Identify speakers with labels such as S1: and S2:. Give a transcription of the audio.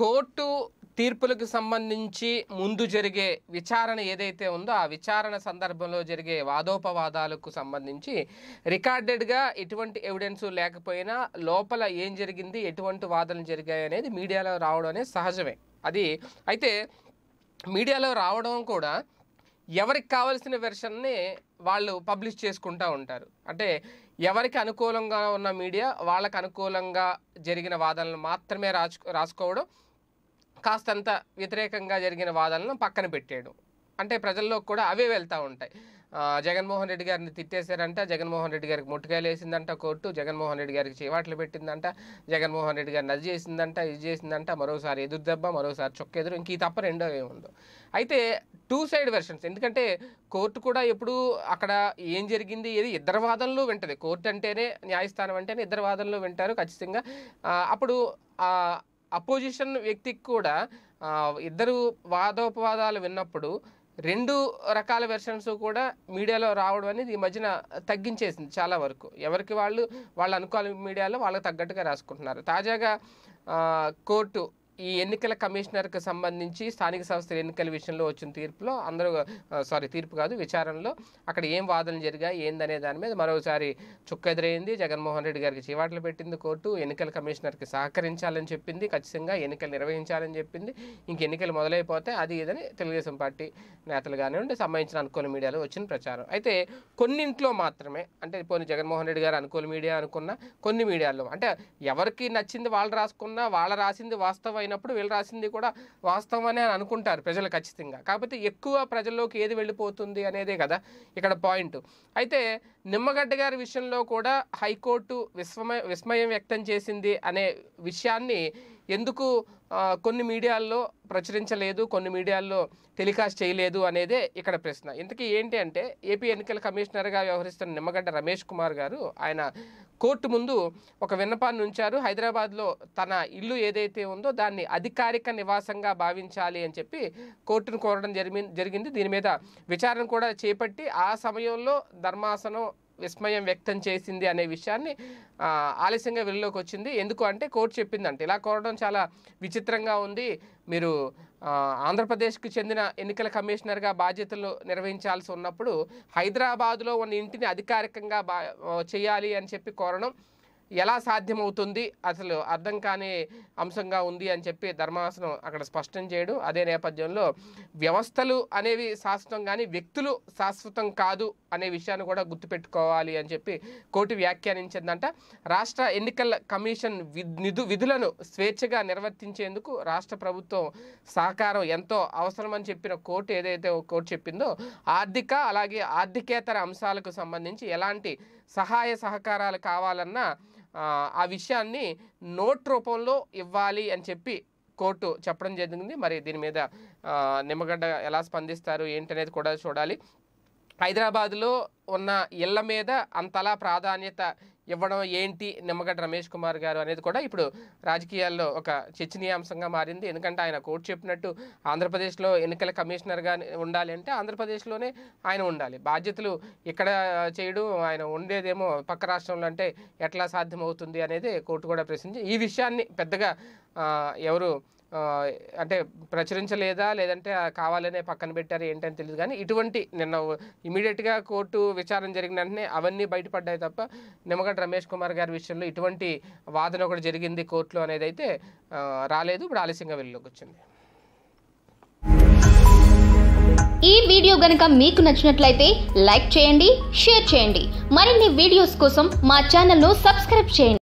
S1: court తీర్పులకు సంబంధించి ముందు జరిగే విచారణ ఏదైతే ఉందో ఆ విచారణ సందర్భంలో జరిగే వాదోపవాదాలకు సంబంధించి రికార్డెడ్గా ఎటువంటి ఎవిడెన్స్ లేకపోయినా లోపల ఏం జరిగింది ఎటువంటి వాదనలు జరిగాయి అనేది మీడియాలో రావడం అనేది సహజమే అది అయితే మీడియాలో రావడం కూడా ఎవరికి కావలసిన వెర్షన్ని వాళ్ళు పబ్లిష్ చేసుకుంటూ ఉంటారు అంటే ఎవరికి అనుకూలంగా ఉన్న మీడియా వాళ్ళకు అనుకూలంగా జరిగిన వాదనలు మాత్రమే రాసుకోవడం కాస్తంత వ్యతిరేకంగా జరిగిన వాదనలను పక్కన పెట్టేయడం అంటే ప్రజల్లో కూడా అవే వెళ్తూ ఉంటాయి జగన్మోహన్ రెడ్డి గారిని తిట్టేశారంట జగన్మోహన్ రెడ్డి గారికి ముట్టుకాయలు వేసిందంట కోర్టు జగన్మోహన్ రెడ్డి గారికి చేవాట్లు పెట్టిందంట జగన్మోహన్ రెడ్డి గారిని అది చేసిందంట ఇది చేసిందంట మరోసారి ఎదురు దెబ్బ మరోసారి చొక్క ఎదురు ఇంక తప్ప రెండో ఏముందో అయితే టూ సైడ్ వెర్షన్స్ ఎందుకంటే కోర్టు కూడా ఎప్పుడు అక్కడ ఏం జరిగింది ఏది ఇద్దరు వాదనలు వింటుంది కోర్టు అంటేనే న్యాయస్థానం అంటేనే ఇద్దరు వాదనలు వింటారు ఖచ్చితంగా అప్పుడు అపోజిషన్ వ్యక్తికి కూడా ఇద్దరు వాదోపవాదాలు విన్నప్పుడు రెండు రకాల వెర్షన్స్ కూడా మీడియాలో రావడం అనేది ఈ మధ్యన తగ్గించేసింది చాలా వరకు ఎవరికి వాళ్ళు వాళ్ళు అనుకోవాలి మీడియాలో వాళ్ళకి తగ్గట్టుగా రాసుకుంటున్నారు తాజాగా కోర్టు ఈ ఎన్నికల కమిషనర్కు సంబంధించి స్థానిక సంస్థల ఎన్నికల విషయంలో వచ్చిన తీర్పులో అందరూ సారీ తీర్పు కాదు విచారణలో అక్కడ ఏం వాదనలు జరిగాయి ఏందనే దాని మీద మరోసారి చుక్కెదురైంది జగన్మోహన్ రెడ్డి గారికి చీవాట్లు పెట్టింది కోర్టు ఎన్నికల కమిషనర్కి సహకరించాలని చెప్పింది ఖచ్చితంగా ఎన్నికలు నిర్వహించాలని చెప్పింది ఇంక ఎన్నికలు మొదలైపోతే అది ఇదని తెలుగుదేశం పార్టీ నేతలు కానివ్వండి సంబంధించిన అనుకూల మీడియాలో వచ్చిన ప్రచారం అయితే కొన్నింట్లో మాత్రమే అంటే పోనీ జగన్మోహన్ రెడ్డి గారు అనుకూల మీడియా అనుకున్న కొన్ని మీడియాల్లో అంటే ఎవరికి నచ్చింది వాళ్ళు రాసుకున్నా వాళ్ళు రాసింది వాస్తవం అయినప్పుడు వీళ్ళు రాసింది కూడా వాస్తవమనే అని అనుకుంటారు ప్రజలు ఖచ్చితంగా కాకపోతే ఎక్కువ ప్రజల్లోకి ఏది వెళ్ళిపోతుంది అనేదే కదా ఇక్కడ పాయింట్ అయితే నిమ్మగడ్డ గారి విషయంలో కూడా హైకోర్టు విస్మయ విస్మయం వ్యక్తం చేసింది అనే విషయాన్ని ఎందుకు కొన్ని మీడియాల్లో ప్రచురించలేదు కొన్ని మీడియాల్లో టెలికాస్ట్ చేయలేదు అనేదే ఇక్కడ ప్రశ్న ఇంతకీ ఏంటి అంటే ఏపీ ఎన్నికల కమిషనర్గా వ్యవహరిస్తున్న నిమ్మగడ్డ రమేష్ కుమార్ గారు ఆయన కోర్టు ముందు ఒక విన్నపాన్ని ఉంచారు హైదరాబాద్లో తన ఇల్లు ఏదైతే ఉందో దాన్ని అధికారిక నివాసంగా భావించాలి అని చెప్పి కోర్టును కోరడం జరిగింది దీని మీద విచారణ కూడా చేపట్టి ఆ సమయంలో ధర్మాసనం విస్మయం వ్యక్తం చేసింది అనే విషయాన్ని ఆలస్యంగా వెలుగులోకి వచ్చింది ఎందుకు అంటే కోర్టు చెప్పిందంటే ఇలా కోరడం చాలా విచిత్రంగా ఉంది మీరు ఆంధ్రప్రదేశ్కి చెందిన ఎన్నికల కమిషనర్గా బాధ్యతలు నిర్వహించాల్సి ఉన్నప్పుడు హైదరాబాదులో ఉన్న ఇంటిని అధికారికంగా బా చేయాలి అని చెప్పి కోరడం ఎలా సాధ్యమవుతుంది అసలు అర్థం కాని అంశంగా ఉంది అని చెప్పి ధర్మాసనం అక్కడ స్పష్టం చేయడు అదే నేపథ్యంలో వ్యవస్థలు అనేవి శాశ్వతం కానీ వ్యక్తులు శాశ్వతం కాదు అనే విషయాన్ని కూడా గుర్తుపెట్టుకోవాలి అని చెప్పి కోర్టు వ్యాఖ్యానించిందంట రాష్ట్ర ఎన్నికల కమిషన్ నిధు విధులను స్వేచ్ఛగా నిర్వర్తించేందుకు రాష్ట్ర ప్రభుత్వం సహకారం ఎంతో అవసరమని చెప్పిన కోర్టు ఏదైతే కోర్టు చెప్పిందో ఆర్థిక అలాగే ఆర్థికేతర అంశాలకు సంబంధించి ఎలాంటి సహాయ సహకారాలు కావాలన్నా ఆ విషయాన్ని నోట్ రూపంలో ఇవ్వాలి అని చెప్పి కోర్టు చెప్పడం జరిగింది మరి దీని మీద నిమ్మగడ్డ ఎలా స్పందిస్తారు ఏంటనేది కూడా చూడాలి హైదరాబాద్లో ఉన్న ఇళ్ల మీద అంతలా ప్రాధాన్యత ఇవ్వడం ఏంటి నిమ్మగడ్డ రమేష్ కుమార్ గారు అనేది కూడా ఇప్పుడు రాజకీయాల్లో ఒక చర్చనీయాంశంగా మారింది ఎందుకంటే ఆయన కోర్టు చెప్పినట్టు ఆంధ్రప్రదేశ్లో ఎన్నికల కమిషనర్గా ఉండాలి అంటే ఆంధ్రప్రదేశ్లోనే ఆయన ఉండాలి బాధ్యతలు ఇక్కడ చేయడం ఆయన ఉండేదేమో పక్క రాష్ట్రంలో అంటే ఎట్లా సాధ్యమవుతుంది అనేది కోర్టు కూడా ప్రశ్నించి ఈ విషయాన్ని పెద్దగా ఎవరు అంటే ప్రచురించలేదా లేదంటే కావాలనే పక్కన పెట్టారు ఏంటని తెలియదు కానీ ఇటువంటి నిన్న ఇమీడియట్గా కోర్టు విచారణ జరిగిన వెంటనే అవన్నీ బయటపడ్డాయి తప్ప నిమ్మగడ్డ రమేష్ కుమార్ గారి విషయంలో ఇటువంటి వాదన ఒకటి జరిగింది కోర్టులో అనేది అయితే రాలేదు ఇప్పుడు ఆలస్యంగా వెళ్ళలోకి వచ్చింది ఈ వీడియో గనుక మీకు నచ్చినట్లయితే లైక్ చేయండి షేర్ చేయండి మరిన్ని వీడియోస్ కోసం మా ఛానల్ను సబ్స్క్రైబ్ చేయండి